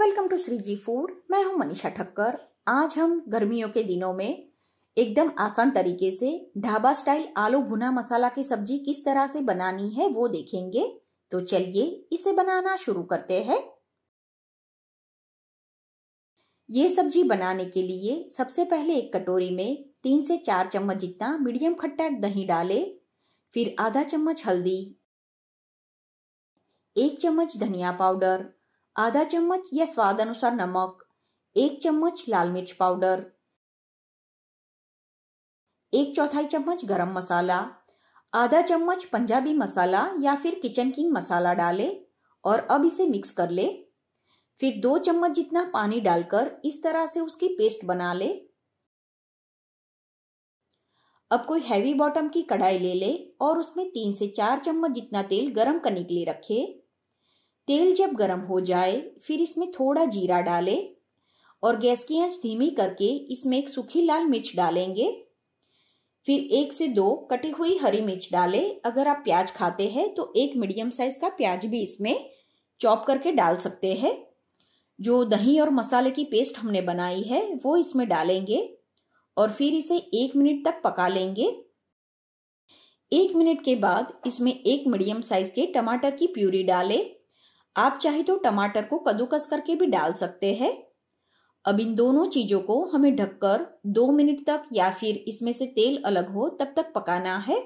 welcome to Shri ji food मैं हूं मनीषा ठक्कर आज हम गर्मियों के दिनों में एकदम आसान तरीके से ढाबा स्टाइल आलू भुना मसाला की सब्जी किस तरह से बनानी है वो देखेंगे तो चलिए इसे बनाना शुरू करते हैं ये सब्जी बनाने के लिए सबसे पहले एक कटोरी में तीन से चार चम्मच जितना मीडियम खट्टा दही डालें फिर आधा चम्मच हल्दी एक चम्मच धनिया पाउडर आधा चम्मच या स्वाद अनुसार नमक एक चम्मच लाल मिर्च पाउडर एक चौथाई चम्मच गरम मसाला आधा चम्मच पंजाबी मसाला या फिर किचन किंग मसाला डाले और अब इसे मिक्स कर ले फिर दो चम्मच जितना पानी डालकर इस तरह से उसकी पेस्ट बना ले अब कोई हैवी बॉटम की कढ़ाई ले ले और उसमें तीन से चार चम्मच जितना तेल गरम करने के लिए रखे तेल जब गर्म हो जाए फिर इसमें थोड़ा जीरा डालें और गैस की आंच धीमी करके इसमें एक सूखी लाल मिर्च डालेंगे फिर एक से दो कटी हुई हरी मिर्च डालें अगर आप प्याज खाते हैं तो एक मीडियम साइज का प्याज भी इसमें चॉप करके डाल सकते हैं जो दही और मसाले की पेस्ट हमने बनाई है वो इसमें डालेंगे और फिर इसे एक मिनट तक पका लेंगे एक मिनट के बाद इसमें एक मीडियम साइज के टमाटर की प्यूरी डालें आप चाहे तो टमाटर को कद्दूकस करके भी डाल सकते हैं अब इन दोनों चीज़ों को हमें ढककर दो मिनट तक या फिर इसमें से तेल अलग हो तब तक पकाना है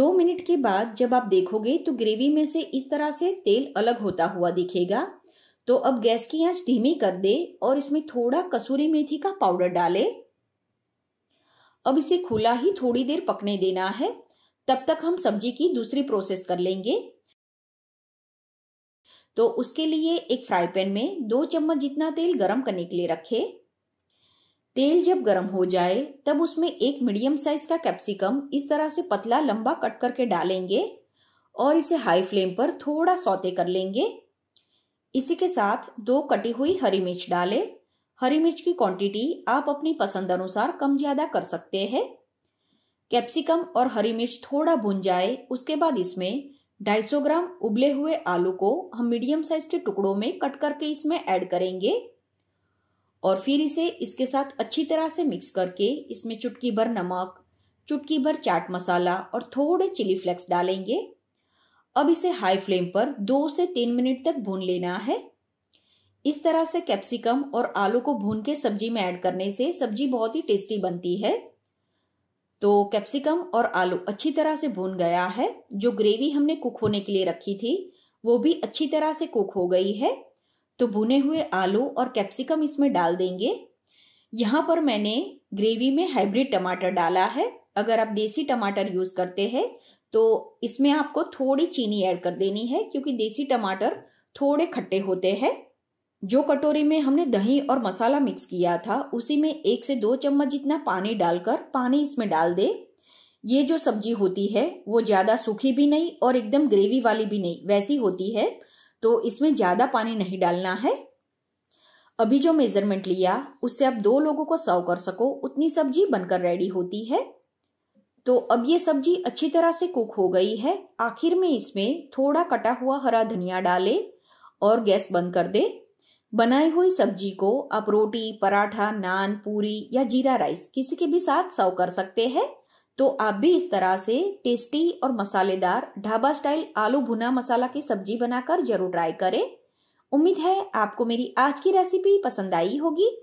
दो मिनट के बाद जब आप देखोगे तो ग्रेवी में से इस तरह से तेल अलग होता हुआ दिखेगा तो अब गैस की आंच धीमी कर दे और इसमें थोड़ा कसूरी मेथी का पाउडर डालें अब इसे खुला ही थोड़ी देर पकने देना है तब तक हम सब्जी की दूसरी प्रोसेस कर लेंगे तो उसके लिए एक फ्राई पैन में दो चम्मच जितना तेल गरम करने के लिए रखे तेल जब गरम हो जाए तब उसमें एक मीडियम साइज का कैप्सिकम इस तरह से पतला लंबा कट करके डालेंगे और इसे हाई फ्लेम पर थोड़ा सौते कर लेंगे इसी के साथ दो कटी हुई हरी मिर्च डाले हरी मिर्च की क्वांटिटी आप अपनी पसंद अनुसार कम ज्यादा कर सकते हैं कैप्सिकम और हरी मिर्च थोड़ा भुन जाए उसके बाद इसमें 250 ग्राम उबले हुए आलू को हम मीडियम साइज के टुकड़ों में कट करके इसमें ऐड करेंगे और फिर इसे इसके साथ अच्छी तरह से मिक्स करके इसमें चुटकी भर नमक चुटकी भर चाट मसाला और थोड़े चिली फ्लेक्स डालेंगे अब इसे हाई फ्लेम पर दो से तीन मिनट तक भून लेना है इस तरह से कैप्सिकम और आलू को भून के सब्जी में ऐड करने से सब्जी बहुत ही टेस्टी बनती है तो कैप्सिकम और आलू अच्छी तरह से भून गया है जो ग्रेवी हमने कुक होने के लिए रखी थी वो भी अच्छी तरह से कुक हो गई है तो भुने हुए आलू और कैप्सिकम इसमें डाल देंगे यहाँ पर मैंने ग्रेवी में हाइब्रिड टमाटर डाला है अगर आप देसी टमाटर यूज करते हैं तो इसमें आपको थोड़ी चीनी ऐड कर देनी है क्योंकि देसी टमाटर थोड़े खट्टे होते हैं जो कटोरी में हमने दही और मसाला मिक्स किया था उसी में एक से दो चम्मच जितना पानी डालकर पानी इसमें डाल दे ये जो सब्जी होती है वो ज़्यादा सूखी भी नहीं और एकदम ग्रेवी वाली भी नहीं वैसी होती है तो इसमें ज़्यादा पानी नहीं डालना है अभी जो मेजरमेंट लिया उससे आप दो लोगों को सर्व कर सको उतनी सब्जी बनकर रेडी होती है तो अब ये सब्जी अच्छी तरह से कुक हो गई है आखिर में इसमें थोड़ा कटा हुआ हरा धनिया डाले और गैस बंद कर दे बनाई हुई सब्जी को आप रोटी पराठा नान पूरी या जीरा राइस किसी के भी साथ सर्व कर सकते हैं तो आप भी इस तरह से टेस्टी और मसालेदार ढाबा स्टाइल आलू भुना मसाला की सब्जी बनाकर जरूर ट्राई करें उम्मीद है आपको मेरी आज की रेसिपी पसंद आई होगी